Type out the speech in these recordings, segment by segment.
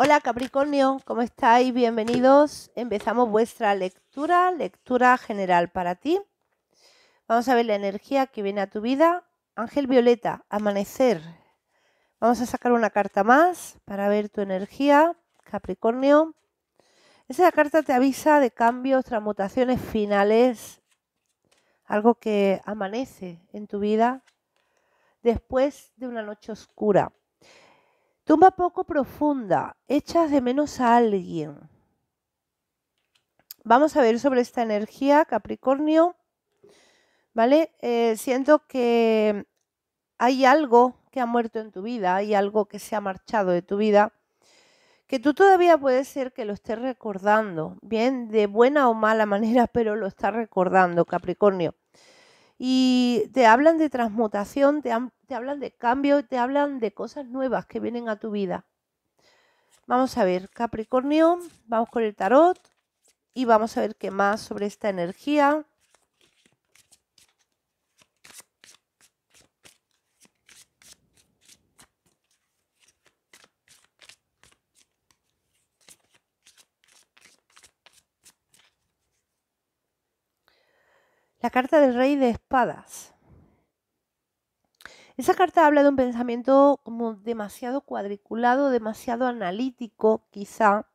Hola Capricornio, ¿cómo estáis? Bienvenidos. Empezamos vuestra lectura, lectura general para ti. Vamos a ver la energía que viene a tu vida. Ángel Violeta, amanecer. Vamos a sacar una carta más para ver tu energía, Capricornio. Esa carta te avisa de cambios, transmutaciones finales, algo que amanece en tu vida después de una noche oscura. Tumba poco profunda, echas de menos a alguien. Vamos a ver sobre esta energía, Capricornio. ¿Vale? Eh, siento que hay algo que ha muerto en tu vida, hay algo que se ha marchado de tu vida, que tú todavía puede ser que lo estés recordando, bien, de buena o mala manera, pero lo estás recordando, Capricornio y te hablan de transmutación, te, hablan de cambio, te hablan de cosas nuevas que vienen a tu vida. Vamos a ver, Capricornio, vamos con el tarot y vamos a ver qué más sobre esta energía. La carta del rey de espadas. Esa carta habla de un pensamiento como demasiado cuadriculado, demasiado analítico, quizá.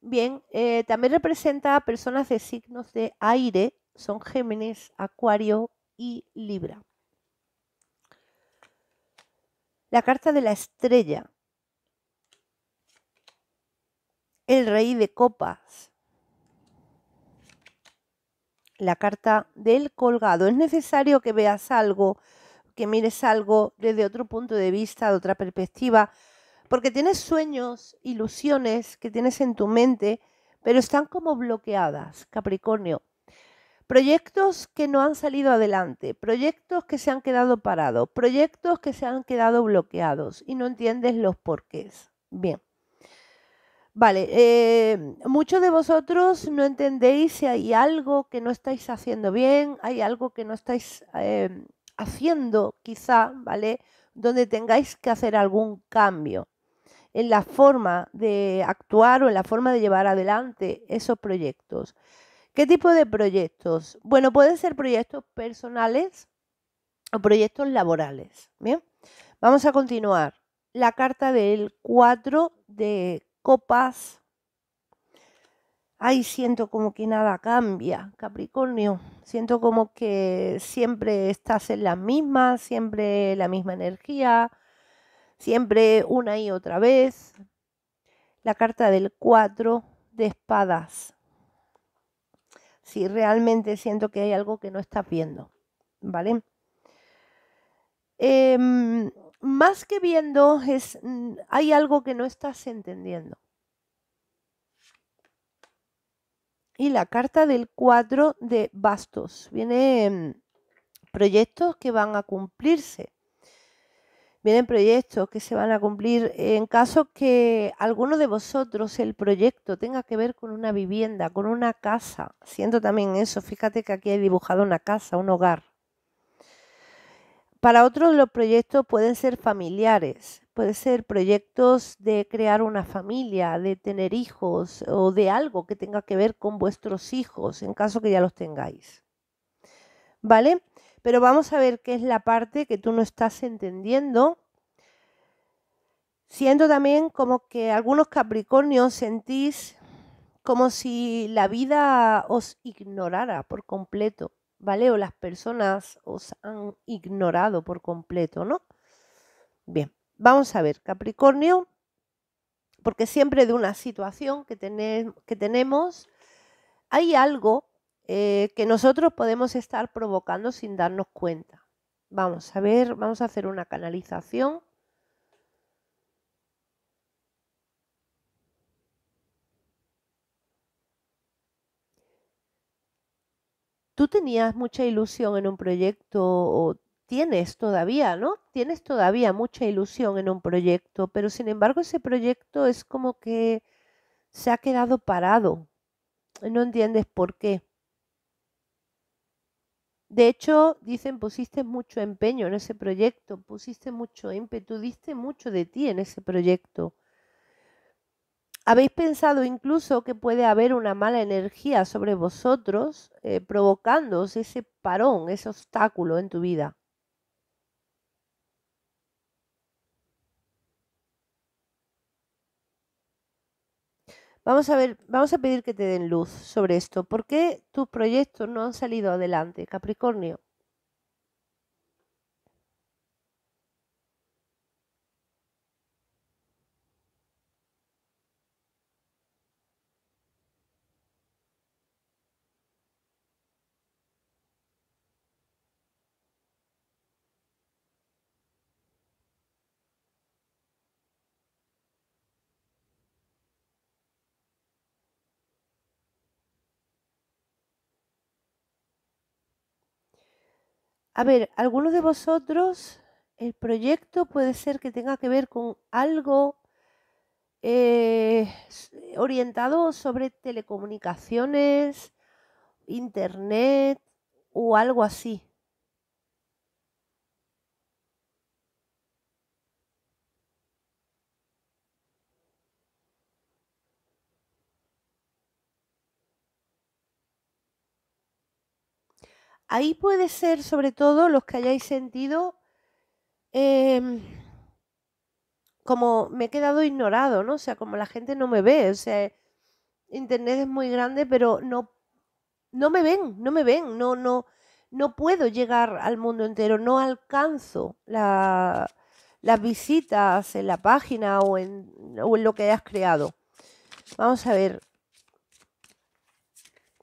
Bien, eh, también representa a personas de signos de aire, son Géminis, Acuario y Libra. La carta de la estrella. El rey de copas la carta del colgado. Es necesario que veas algo, que mires algo desde otro punto de vista, de otra perspectiva, porque tienes sueños, ilusiones que tienes en tu mente, pero están como bloqueadas, Capricornio. Proyectos que no han salido adelante, proyectos que se han quedado parados, proyectos que se han quedado bloqueados y no entiendes los porqués. Bien. Vale, eh, muchos de vosotros no entendéis si hay algo que no estáis haciendo bien, hay algo que no estáis em, haciendo quizá, ¿vale? Donde tengáis que hacer algún cambio en la forma de actuar o en la forma de llevar adelante esos proyectos. ¿Qué tipo de proyectos? Bueno, pueden ser proyectos personales o proyectos laborales. Bien, vamos a continuar. La carta del 4 de copas. Ay, siento como que nada cambia, Capricornio. Siento como que siempre estás en la misma, siempre la misma energía, siempre una y otra vez. La carta del 4 de espadas. Si realmente siento que hay algo que no estás viendo, ¿vale? Em, más que viendo, es, mm, hay algo que no estás entendiendo. Y la carta del 4 de bastos. Vienen mm, proyectos que van a cumplirse. Vienen proyectos que se van a cumplir en caso que alguno de vosotros el proyecto tenga que ver con una vivienda, con una casa. Siento también eso. Fíjate que aquí he dibujado una casa, un hogar. Para otros los proyectos pueden ser familiares, pueden ser proyectos de crear una familia, de tener hijos o de algo que tenga que ver con vuestros hijos, en caso que ya los tengáis. ¿Vale? Pero vamos a ver qué es la parte que tú no estás entendiendo. Siendo también como que algunos Capricornios sentís como si la vida os ignorara por completo ¿vale? O las personas os han ignorado por completo, ¿no? Bien, vamos a ver, Capricornio, porque siempre de una situación que, que tenemos hay algo eh, que nosotros podemos estar provocando sin darnos cuenta. Vamos a ver, vamos a hacer una canalización tú tenías mucha ilusión en un proyecto o tienes todavía, ¿no? Tienes todavía mucha ilusión en un proyecto, pero sin embargo ese proyecto es como que se ha quedado parado. No entiendes por qué. De hecho, dicen, pusiste mucho empeño en ese proyecto, pusiste mucho ímpetu, diste mucho de ti en ese proyecto. ¿Habéis pensado incluso que puede haber una mala energía sobre vosotros eh, provocándoos ese parón, ese obstáculo en tu vida? Vamos a ver, vamos a pedir que te den luz sobre esto. ¿Por qué tus proyectos no han salido adelante, Capricornio? A ver, algunos de vosotros, el proyecto puede ser que tenga que ver con algo eh, orientado sobre telecomunicaciones, internet o algo así. Ahí puede ser sobre todo los que hayáis sentido em, como me he quedado ignorado, ¿no? O sea, como la gente no me ve, o sea, Internet es muy grande, pero no, no me ven, no me ven, no, no, no puedo llegar al mundo entero, no alcanzo las visitas en la página o en, o en lo que hayas creado. Vamos a ver,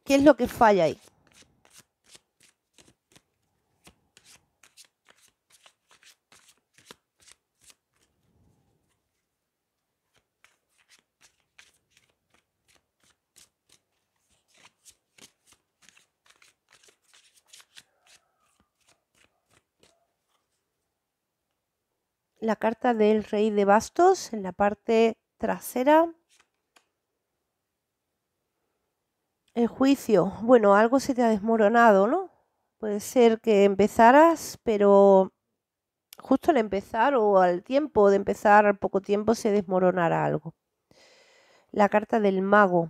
¿qué es lo que falla ahí? la carta del rey de bastos en la parte trasera. El juicio. Bueno, algo se te ha desmoronado, ¿no? Puede ser que empezaras, pero justo al empezar o al tiempo de empezar, al poco tiempo, se desmoronará algo. La carta del mago.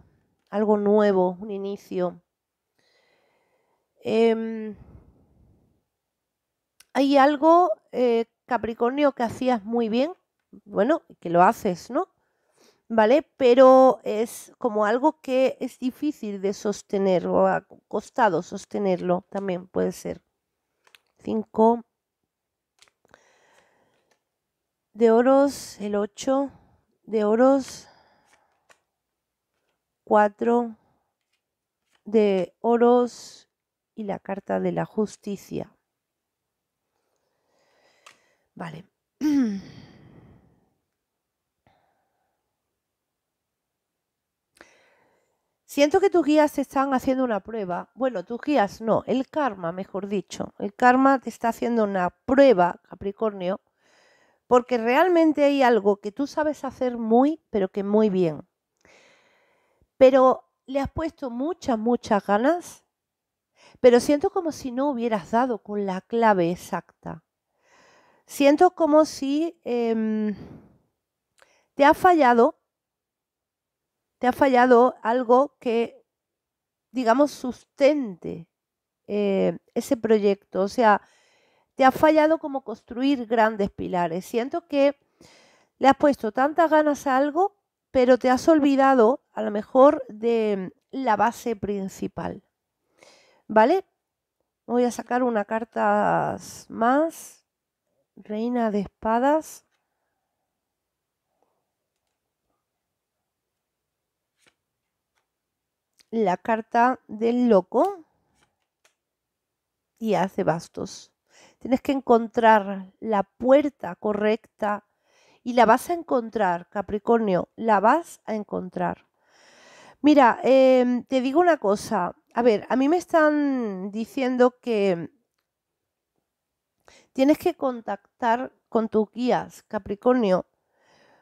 Algo nuevo, un inicio. Em, hay algo eh, Capricornio, que hacías muy bien, bueno, que lo haces, ¿no? ¿Vale? Pero es como algo que es difícil de sostener o ha costado sostenerlo, también puede ser. Cinco de oros, el ocho de oros, cuatro de oros y la carta de la justicia. Vale. Siento que tus guías te están haciendo una prueba. Bueno, tus guías no, el karma, mejor dicho. El karma te está haciendo una prueba, Capricornio, porque realmente hay algo que tú sabes hacer muy, pero que muy bien. Pero le has puesto muchas, muchas ganas, pero siento como si no hubieras dado con la clave exacta. Siento como si em, te ha fallado, te ha fallado algo que, digamos, sustente eh, ese proyecto. O sea, te ha fallado como construir grandes pilares. Siento que le has puesto tantas ganas a algo, pero te has olvidado a lo mejor de la base principal. ¿Vale? Voy a sacar una carta más. Reina de espadas. La carta del loco. Y hace bastos. Tienes que encontrar la puerta correcta y la vas a encontrar, Capricornio, la vas a encontrar. Mira, em, te digo una cosa. A ver, a mí me están diciendo que Tienes que contactar con tu guías, Capricornio,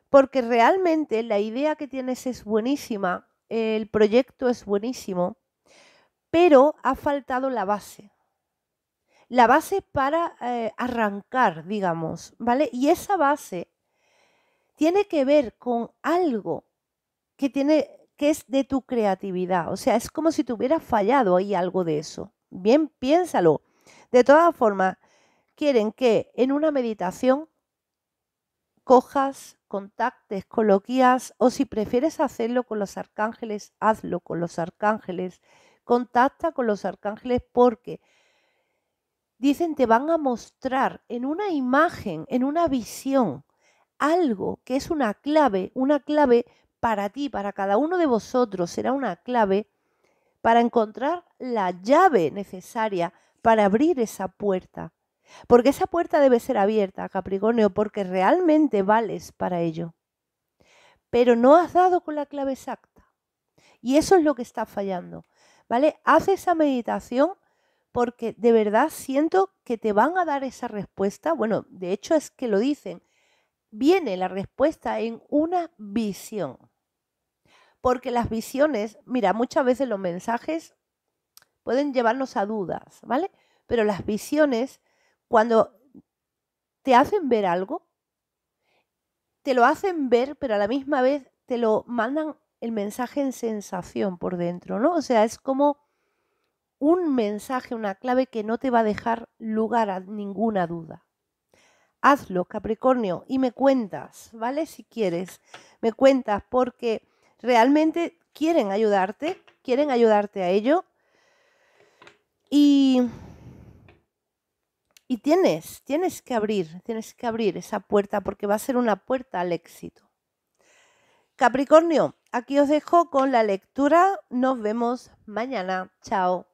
porque realmente la idea que tienes es buenísima, el proyecto es buenísimo, pero ha faltado la base. La base para eh, arrancar, digamos, ¿vale? Y esa base tiene que ver con algo que tiene que es de tu creatividad. O sea, es como si te fallado ahí algo de eso. Bien, piénsalo. De todas formas, Quieren que en una meditación cojas, contactes, coloquías o si prefieres hacerlo con los arcángeles, hazlo con los arcángeles, contacta con los arcángeles porque dicen te van a mostrar en una imagen, en una visión, algo que es una clave, una clave para ti, para cada uno de vosotros, será una clave para encontrar la llave necesaria para abrir esa puerta. Porque esa puerta debe ser abierta, Capricornio, porque realmente vales para ello. Pero no has dado con la clave exacta. Y eso es lo que está fallando. ¿Vale? Haz esa meditación porque de verdad siento que te van a dar esa respuesta. Bueno, de hecho es que lo dicen. Viene la respuesta en una visión. Porque las visiones, mira, muchas veces los mensajes pueden llevarnos a dudas, ¿vale? Pero las visiones cuando te hacen ver algo, te lo hacen ver, pero a la misma vez te lo mandan el mensaje en sensación por dentro, ¿no? O sea, es como un mensaje, una clave que no te va a dejar lugar a ninguna duda. Hazlo, Capricornio, y me cuentas, ¿vale? Si quieres, me cuentas porque realmente quieren ayudarte, quieren ayudarte a ello. Y y tienes, tienes que abrir, tienes que abrir esa puerta porque va a ser una puerta al éxito. Capricornio, aquí os dejo con la lectura. Nos vemos mañana. Chao.